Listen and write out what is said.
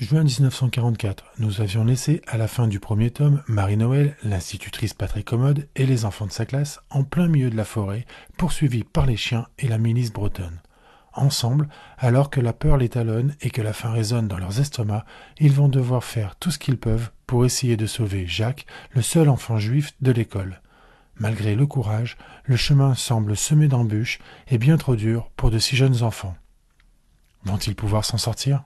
Juin 1944, nous avions laissé à la fin du premier tome Marie-Noël, l'institutrice Patrick Commode et les enfants de sa classe en plein milieu de la forêt, poursuivis par les chiens et la milice bretonne. Ensemble, alors que la peur les talonne et que la faim résonne dans leurs estomacs, ils vont devoir faire tout ce qu'ils peuvent pour essayer de sauver Jacques, le seul enfant juif de l'école. Malgré le courage, le chemin semble semé d'embûches et bien trop dur pour de si jeunes enfants. Vont-ils pouvoir s'en sortir